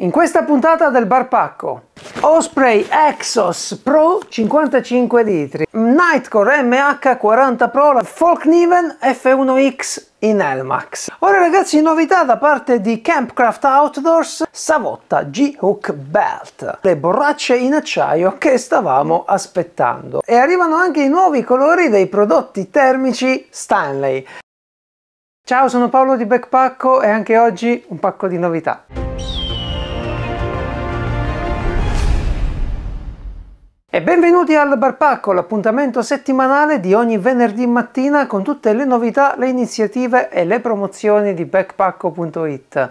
In questa puntata del Barpacco Osprey Exos Pro 55 litri Nightcore MH40 Pro Folkniven F1X in Elmax Ora ragazzi novità da parte di Campcraft Outdoors Savotta G-Hook Belt Le borracce in acciaio che stavamo aspettando E arrivano anche i nuovi colori dei prodotti termici Stanley Ciao sono Paolo di Backpacco e anche oggi un pacco di novità E benvenuti al Barpacco, l'appuntamento settimanale di ogni venerdì mattina con tutte le novità, le iniziative e le promozioni di backpacco.it.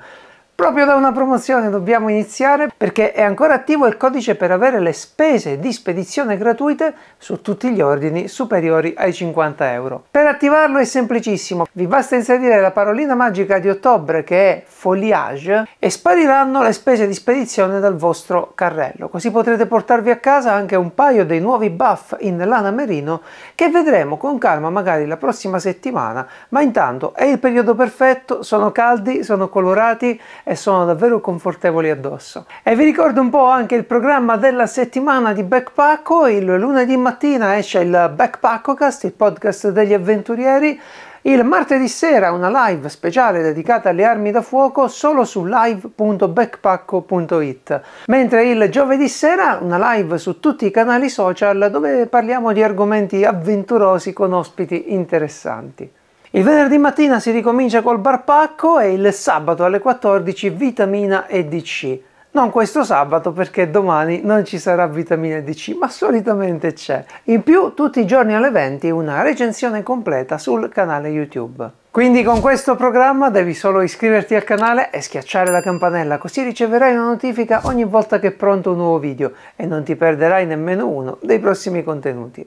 Proprio da una promozione dobbiamo iniziare perché è ancora attivo il codice per avere le spese di spedizione gratuite su tutti gli ordini superiori ai 50 euro. Per attivarlo è semplicissimo, vi basta inserire la parolina magica di ottobre che è foliage e spariranno le spese di spedizione dal vostro carrello, così potrete portarvi a casa anche un paio dei nuovi buff in lana merino che vedremo con calma magari la prossima settimana, ma intanto è il periodo perfetto, sono caldi, sono colorati e sono davvero confortevoli addosso. E vi ricordo un po' anche il programma della settimana di Backpacko, il lunedì mattina esce il Backpackocast, il podcast degli avventurieri, il martedì sera una live speciale dedicata alle armi da fuoco solo su live.backpacco.it, mentre il giovedì sera una live su tutti i canali social dove parliamo di argomenti avventurosi con ospiti interessanti. Il venerdì mattina si ricomincia col barpacco e il sabato alle 14 vitamina e DC. Non questo sabato perché domani non ci sarà vitamina DC, ma solitamente c'è. In più tutti i giorni alle 20 una recensione completa sul canale YouTube. Quindi con questo programma devi solo iscriverti al canale e schiacciare la campanella, così riceverai una notifica ogni volta che è pronto un nuovo video e non ti perderai nemmeno uno dei prossimi contenuti.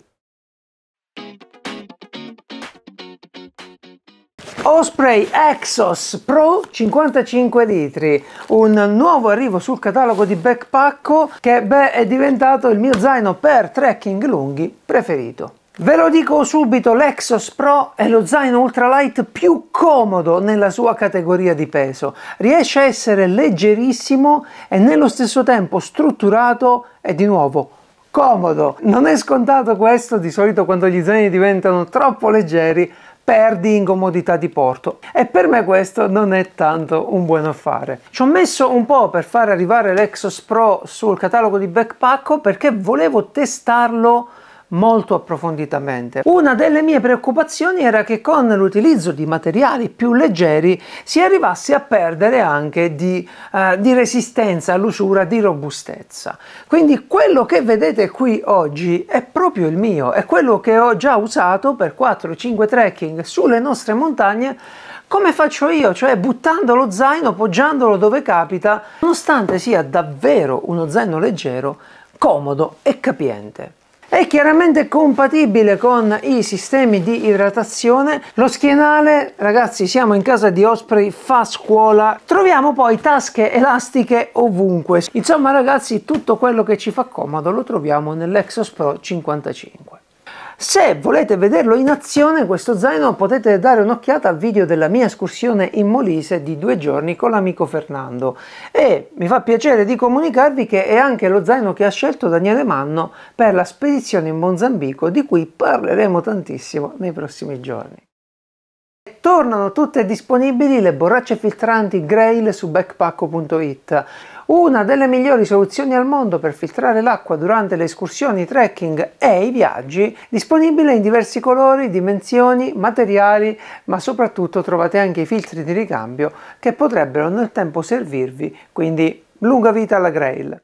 Osprey Exos Pro 55 litri, un nuovo arrivo sul catalogo di Backpacko che beh, è diventato il mio zaino per trekking lunghi preferito. Ve lo dico subito, l'Exos Pro è lo zaino ultralight più comodo nella sua categoria di peso. Riesce a essere leggerissimo e nello stesso tempo strutturato e di nuovo comodo. Non è scontato questo, di solito quando gli zaini diventano troppo leggeri perdi incomodità di porto e per me questo non è tanto un buon affare. Ci ho messo un po' per far arrivare l'Exos Pro sul catalogo di Backpacko perché volevo testarlo molto approfonditamente. Una delle mie preoccupazioni era che con l'utilizzo di materiali più leggeri si arrivasse a perdere anche di, eh, di resistenza all'usura, di robustezza. Quindi quello che vedete qui oggi è proprio il mio, è quello che ho già usato per 4-5 trekking sulle nostre montagne come faccio io, cioè buttando lo zaino, poggiandolo dove capita, nonostante sia davvero uno zaino leggero, comodo e capiente. È chiaramente compatibile con i sistemi di idratazione. Lo schienale, ragazzi, siamo in casa di Osprey, fa scuola. Troviamo poi tasche elastiche ovunque. Insomma, ragazzi, tutto quello che ci fa comodo lo troviamo nell'Exos Pro 55. Se volete vederlo in azione questo zaino potete dare un'occhiata al video della mia escursione in Molise di due giorni con l'amico Fernando e mi fa piacere di comunicarvi che è anche lo zaino che ha scelto Daniele Manno per la spedizione in Mozambico di cui parleremo tantissimo nei prossimi giorni tornano tutte disponibili le borracce filtranti Grail su backpacko.it. Una delle migliori soluzioni al mondo per filtrare l'acqua durante le escursioni, trekking e i viaggi, disponibile in diversi colori, dimensioni, materiali, ma soprattutto trovate anche i filtri di ricambio che potrebbero nel tempo servirvi, quindi lunga vita alla Grail.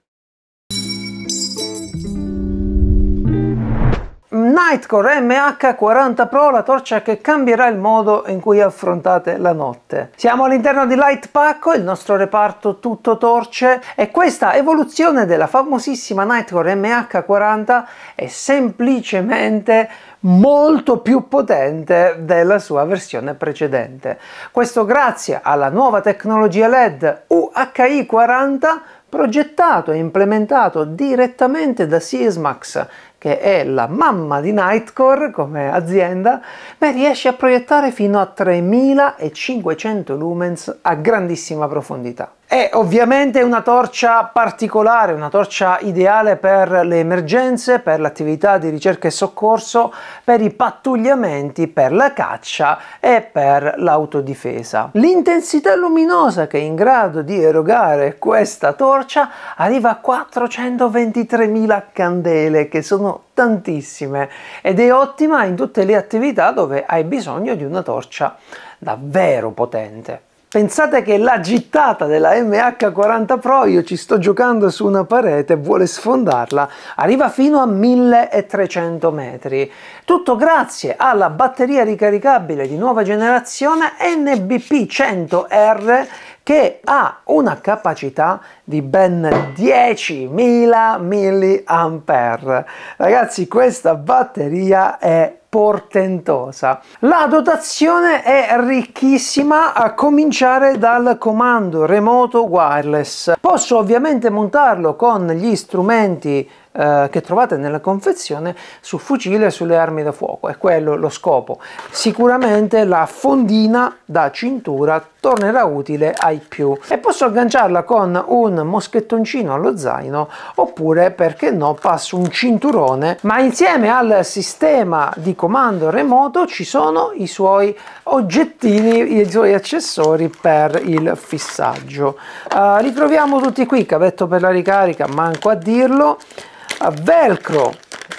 Nightcore MH40 Pro, la torcia che cambierà il modo in cui affrontate la notte. Siamo all'interno di Light Pacco, il nostro reparto tutto torce e questa evoluzione della famosissima Nightcore MH40 è semplicemente molto più potente della sua versione precedente. Questo grazie alla nuova tecnologia LED UHI40 progettato e implementato direttamente da Sismax, che è la mamma di Nightcore come azienda, beh, riesce a proiettare fino a 3500 lumens a grandissima profondità. È ovviamente una torcia particolare, una torcia ideale per le emergenze, per l'attività di ricerca e soccorso, per i pattugliamenti, per la caccia e per l'autodifesa. L'intensità luminosa che è in grado di erogare questa torcia arriva a 423.000 candele, che sono tantissime, ed è ottima in tutte le attività dove hai bisogno di una torcia davvero potente. Pensate che la gittata della MH40 Pro, io ci sto giocando su una parete, vuole sfondarla, arriva fino a 1300 metri. Tutto grazie alla batteria ricaricabile di nuova generazione NBP100R che ha una capacità di ben 10.000 mAh. Ragazzi, questa batteria è portentosa. La dotazione è ricchissima a cominciare dal comando remoto wireless. Posso ovviamente montarlo con gli strumenti eh, che trovate nella confezione sul fucile e sulle armi da fuoco, è quello lo scopo. Sicuramente la fondina da cintura tornerà utile ai più e posso agganciarla con un moschettoncino allo zaino oppure perché no passo un cinturone ma insieme al sistema di comando remoto ci sono i suoi oggettini i suoi accessori per il fissaggio uh, ritroviamo tutti qui cavetto per la ricarica manco a dirlo a velcro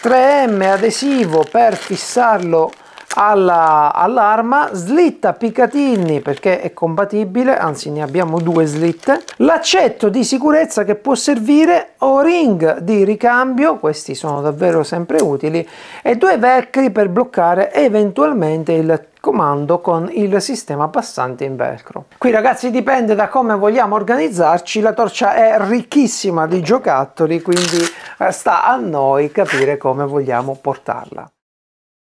3M adesivo per fissarlo alla, all'arma, slitta Picatinny perché è compatibile, anzi ne abbiamo due slitte, l'accetto di sicurezza che può servire, o-ring di ricambio, questi sono davvero sempre utili, e due velcri per bloccare eventualmente il comando con il sistema passante in velcro. Qui ragazzi dipende da come vogliamo organizzarci, la torcia è ricchissima di giocattoli quindi eh, sta a noi capire come vogliamo portarla.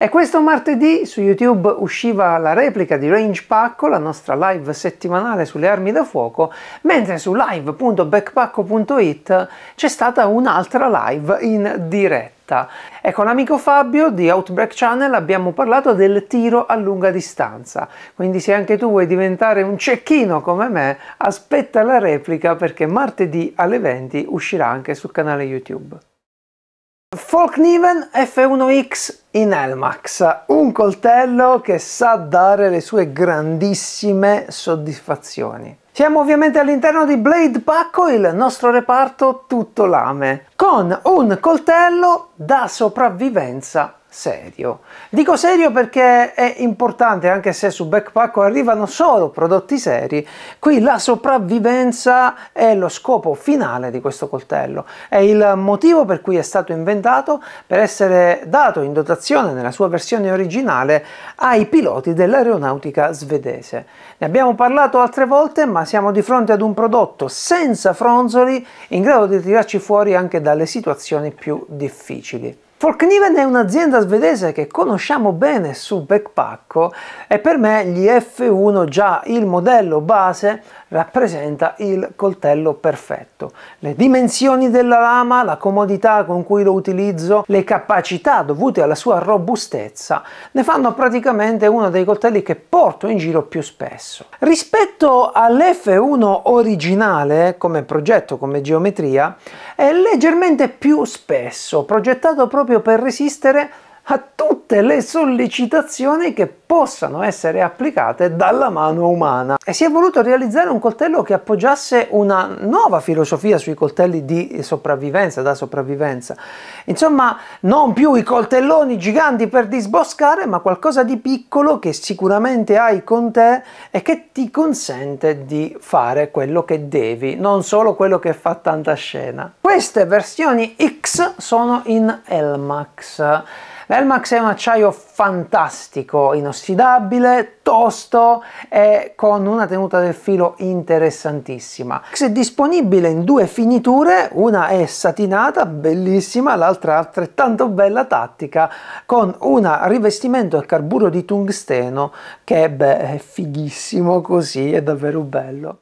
E questo martedì su YouTube usciva la replica di Range Pacco, la nostra live settimanale sulle armi da fuoco, mentre su live.backpacco.it c'è stata un'altra live in diretta. E con l'amico Fabio di Outbreak Channel abbiamo parlato del tiro a lunga distanza. Quindi se anche tu vuoi diventare un cecchino come me, aspetta la replica perché martedì alle 20 uscirà anche sul canale YouTube. Folkniven F1X in Elmax, un coltello che sa dare le sue grandissime soddisfazioni. Siamo ovviamente all'interno di Blade Pacco, il nostro reparto tutto lame, con un coltello da sopravvivenza serio. Dico serio perché è importante, anche se su Backpack arrivano solo prodotti seri, qui la sopravvivenza è lo scopo finale di questo coltello, è il motivo per cui è stato inventato per essere dato in dotazione nella sua versione originale ai piloti dell'aeronautica svedese. Ne abbiamo parlato altre volte, ma siamo di fronte ad un prodotto senza fronzoli in grado di tirarci fuori anche dalle situazioni più difficili. Forkniven è un'azienda svedese che conosciamo bene su backpacko e per me gli F1 già il modello base rappresenta il coltello perfetto. Le dimensioni della lama, la comodità con cui lo utilizzo, le capacità dovute alla sua robustezza ne fanno praticamente uno dei coltelli che porto in giro più spesso. Rispetto all'F1 originale come progetto, come geometria, è leggermente più spesso, progettato proprio per resistere a tutte le sollecitazioni che possano essere applicate dalla mano umana. E si è voluto realizzare un coltello che appoggiasse una nuova filosofia sui coltelli di sopravvivenza, da sopravvivenza. Insomma, non più i coltelloni giganti per disboscare, ma qualcosa di piccolo che sicuramente hai con te e che ti consente di fare quello che devi, non solo quello che fa tanta scena. Queste versioni X sono in Elmax. L'Elmax è un acciaio fantastico, inossidabile, tosto e con una tenuta del filo interessantissima. È disponibile in due finiture, una è satinata, bellissima, l'altra altrettanto bella tattica, con un rivestimento a carburo di tungsteno che beh, è fighissimo così, è davvero bello.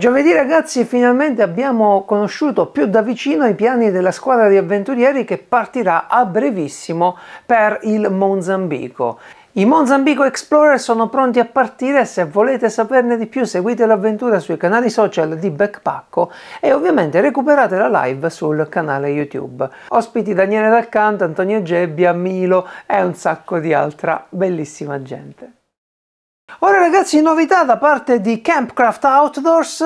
Giovedì ragazzi finalmente abbiamo conosciuto più da vicino i piani della squadra di avventurieri che partirà a brevissimo per il Mozambico. I Mozambico Explorer sono pronti a partire, se volete saperne di più seguite l'avventura sui canali social di Backpacco e ovviamente recuperate la live sul canale YouTube. Ospiti Daniele D'Alcanto, Antonio Gebbia, Milo e un sacco di altra bellissima gente. Ora ragazzi novità da parte di Campcraft Outdoors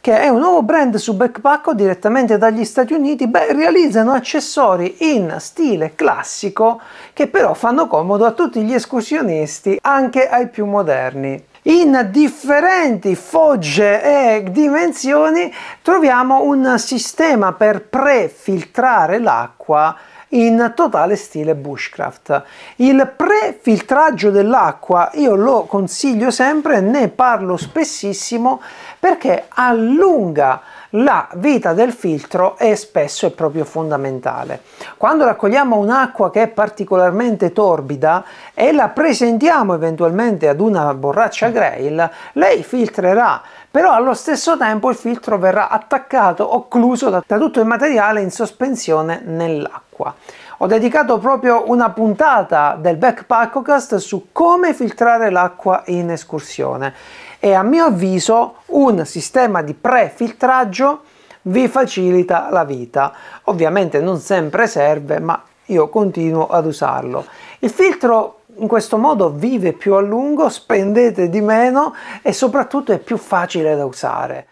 che è un nuovo brand su backpacko direttamente dagli Stati Uniti, beh realizzano accessori in stile classico che però fanno comodo a tutti gli escursionisti anche ai più moderni. In differenti fogge e dimensioni troviamo un sistema per prefiltrare l'acqua in totale stile bushcraft. Il prefiltraggio dell'acqua io lo consiglio sempre, ne parlo spessissimo perché allunga la vita del filtro e spesso è proprio fondamentale. Quando raccogliamo un'acqua che è particolarmente torbida e la presentiamo eventualmente ad una borraccia grail, lei filtrerà però allo stesso tempo il filtro verrà attaccato, occluso da, da tutto il materiale in sospensione nell'acqua. Ho dedicato proprio una puntata del Backpackocast su come filtrare l'acqua in escursione e a mio avviso un sistema di prefiltraggio vi facilita la vita. Ovviamente non sempre serve, ma io continuo ad usarlo. Il filtro in questo modo vive più a lungo, spendete di meno e soprattutto è più facile da usare.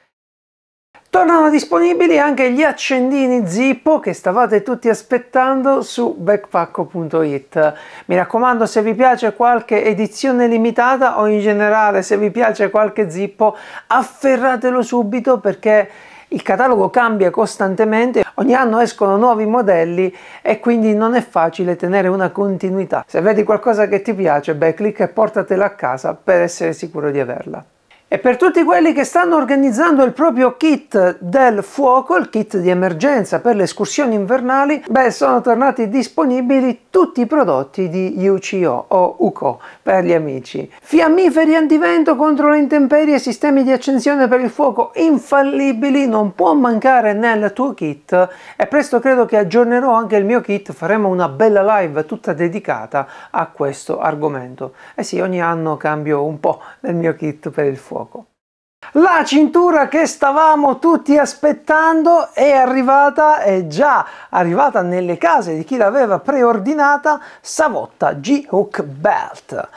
Tornano disponibili anche gli accendini Zippo che stavate tutti aspettando su backpacko.it. Mi raccomando, se vi piace qualche edizione limitata o in generale se vi piace qualche Zippo, afferratelo subito perché il catalogo cambia costantemente, ogni anno escono nuovi modelli e quindi non è facile tenere una continuità. Se vedi qualcosa che ti piace, beh clicca e portatela a casa per essere sicuro di averla e per tutti quelli che stanno organizzando il proprio kit del fuoco, il kit di emergenza per le escursioni invernali, beh, sono tornati disponibili tutti i prodotti di UCO o UCO per gli amici. Fiammiferi antivento contro le intemperie sistemi di accensione per il fuoco infallibili non può mancare nel tuo kit e presto credo che aggiornerò anche il mio kit, faremo una bella live tutta dedicata a questo argomento. Eh sì, ogni anno cambio un po' nel mio kit per il fuoco fuoco. La cintura che stavamo tutti aspettando è arrivata, è già arrivata nelle case di chi l'aveva preordinata, Savotta G-Hook Belt.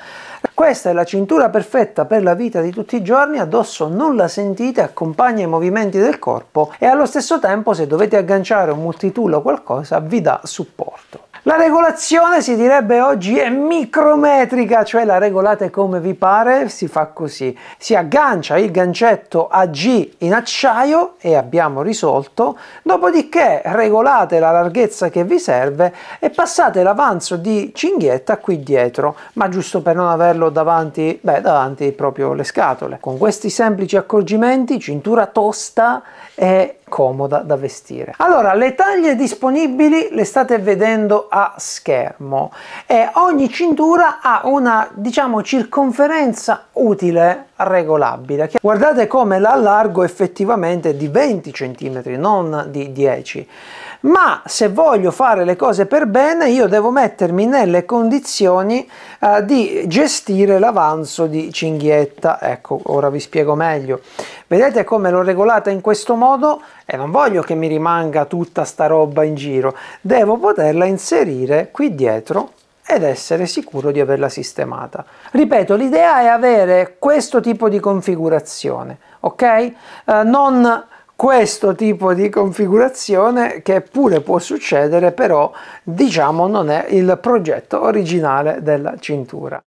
Questa è la cintura perfetta per la vita di tutti i giorni, addosso non la sentite, accompagna i movimenti del corpo e allo stesso tempo se dovete agganciare un multitool o qualcosa vi dà supporto. La regolazione si direbbe oggi è micrometrica, cioè la regolate come vi pare, si fa così. Si aggancia il gancetto AG in acciaio e abbiamo risolto, dopodiché regolate la larghezza che vi serve e passate l'avanzo di cinghietta qui dietro, ma giusto per non averlo davanti, beh, davanti proprio le scatole. Con questi semplici accorgimenti, cintura tosta e comoda da vestire. Allora, le taglie disponibili le state vedendo a schermo e ogni cintura ha una, diciamo, circonferenza utile regolabile. Guardate come l'allargo effettivamente è di 20 cm, non di 10 cm ma se voglio fare le cose per bene io devo mettermi nelle condizioni eh, di gestire l'avanzo di cinghietta ecco ora vi spiego meglio vedete come l'ho regolata in questo modo e non voglio che mi rimanga tutta sta roba in giro devo poterla inserire qui dietro ed essere sicuro di averla sistemata. Ripeto, l'idea è avere questo tipo di configurazione, ok? Eh, non questo tipo di configurazione che pure può succedere però diciamo non è il progetto originale della cintura.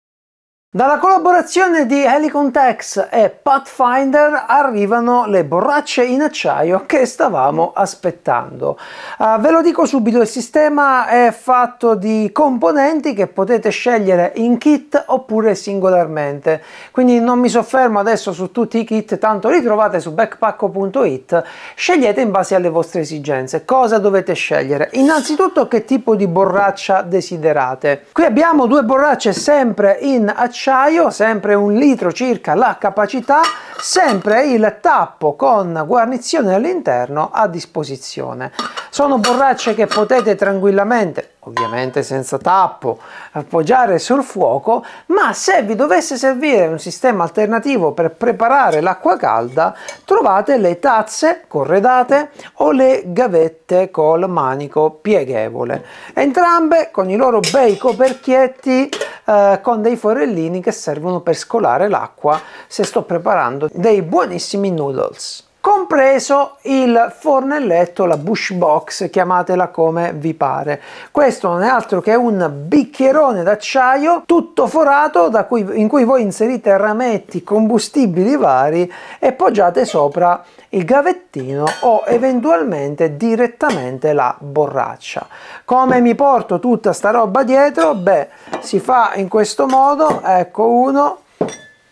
Dalla collaborazione di Helicon Tex e Pathfinder arrivano le borracce in acciaio che stavamo aspettando. Uh, ve lo dico subito, il sistema è fatto di componenti che potete scegliere in kit oppure singolarmente. Quindi non mi soffermo adesso su tutti i kit, tanto li trovate su backpacko.it. Scegliete in base alle vostre esigenze. Cosa dovete scegliere? Innanzitutto che tipo di borraccia desiderate. Qui abbiamo due borracce sempre in acciaio acciaio, sempre un litro circa la capacità, sempre il tappo con guarnizione all'interno a disposizione. Sono borracce che potete tranquillamente ovviamente senza tappo, appoggiare sul fuoco, ma se vi dovesse servire un sistema alternativo per preparare l'acqua calda, trovate le tazze corredate o le gavette col manico pieghevole, entrambe con i loro bei coperchietti eh, con dei forellini che servono per scolare l'acqua se sto preparando dei buonissimi noodles compreso il fornelletto, la bush box, chiamatela come vi pare. Questo non è altro che un bicchierone d'acciaio tutto forato cui, in cui voi inserite rametti, combustibili vari e poggiate sopra il gavettino o eventualmente direttamente la borraccia. Come mi porto tutta sta roba dietro? Beh, si fa in questo modo, ecco uno,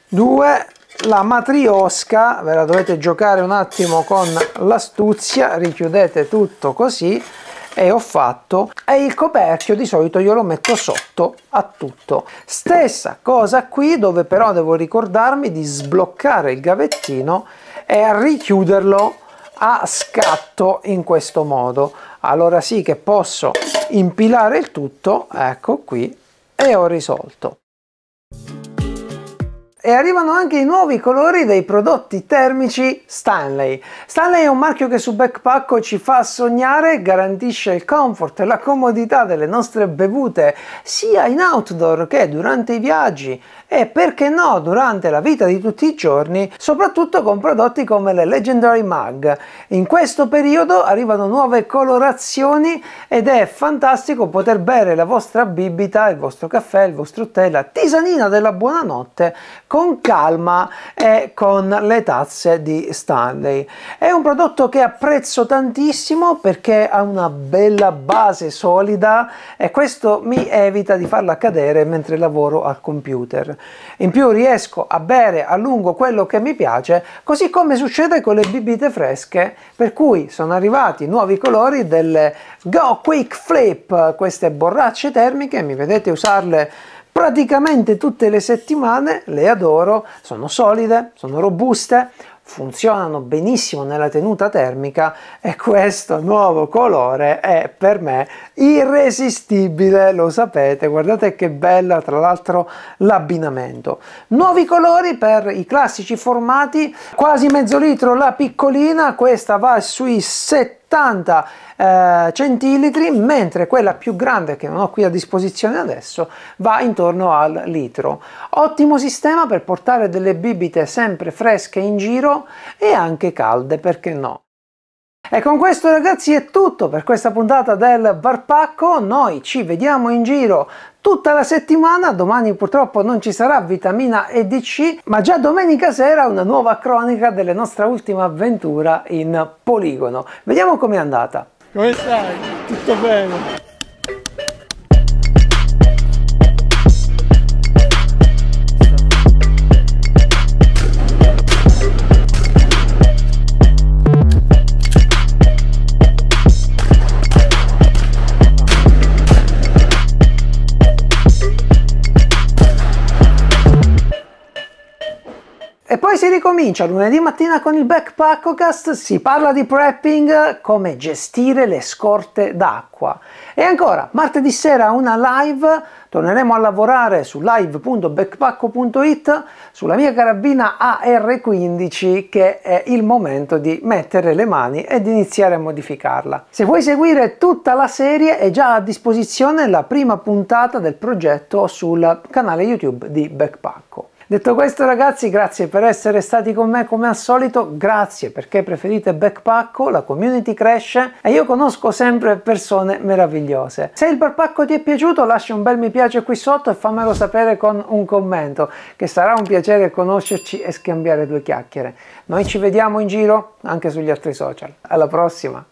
due, la matriosca ve la dovete giocare un attimo con l'astuzia richiudete tutto così e ho fatto e il coperchio di solito io lo metto sotto a tutto stessa cosa qui dove però devo ricordarmi di sbloccare il gavettino e richiuderlo a scatto in questo modo allora sì che posso impilare il tutto ecco qui e ho risolto e arrivano anche i nuovi colori dei prodotti termici Stanley. Stanley è un marchio che su backpack ci fa sognare, garantisce il comfort e la comodità delle nostre bevute sia in outdoor che durante i viaggi e perché no durante la vita di tutti i giorni, soprattutto con prodotti come le Legendary Mug. In questo periodo arrivano nuove colorazioni ed è fantastico poter bere la vostra bibita, il vostro caffè, il vostro tè, la tisanina della buonanotte con calma e con le tazze di Stanley. È un prodotto che apprezzo tantissimo perché ha una bella base solida e questo mi evita di farla cadere mentre lavoro al computer. In più riesco a bere a lungo quello che mi piace, così come succede con le bibite fresche, per cui sono arrivati nuovi colori delle Go Quick Flip, queste borracce termiche, mi vedete usarle praticamente tutte le settimane le adoro, sono solide, sono robuste, funzionano benissimo nella tenuta termica e questo nuovo colore è per me irresistibile, lo sapete, guardate che bella tra l'altro l'abbinamento. Nuovi colori per i classici formati, quasi mezzo litro la piccolina, questa va sui 70 70 eh, centilitri, mentre quella più grande che non ho qui a disposizione adesso va intorno al litro. Ottimo sistema per portare delle bibite sempre fresche in giro e anche calde, perché no? E con questo ragazzi è tutto per questa puntata del Barpacco, noi ci vediamo in giro tutta la settimana, domani purtroppo non ci sarà vitamina EDC, ma già domenica sera una nuova cronaca della nostra ultima avventura in poligono. Vediamo com'è andata. Come stai? Tutto bene? Poi si ricomincia lunedì mattina con il Backpackocast, si parla di prepping, come gestire le scorte d'acqua. E ancora, martedì sera una live, torneremo a lavorare su live.backpacko.it sulla mia carabina AR15 che è il momento di mettere le mani ed iniziare a modificarla. Se vuoi seguire tutta la serie è già a disposizione la prima puntata del progetto sul canale YouTube di Backpacko. Detto questo ragazzi, grazie per essere stati con me come al solito, grazie perché preferite Backpacko, la community cresce e io conosco sempre persone meravigliose. Se il Backpacko ti è piaciuto lascia un bel mi piace qui sotto e fammelo sapere con un commento, che sarà un piacere conoscerci e scambiare due chiacchiere. Noi ci vediamo in giro anche sugli altri social. Alla prossima!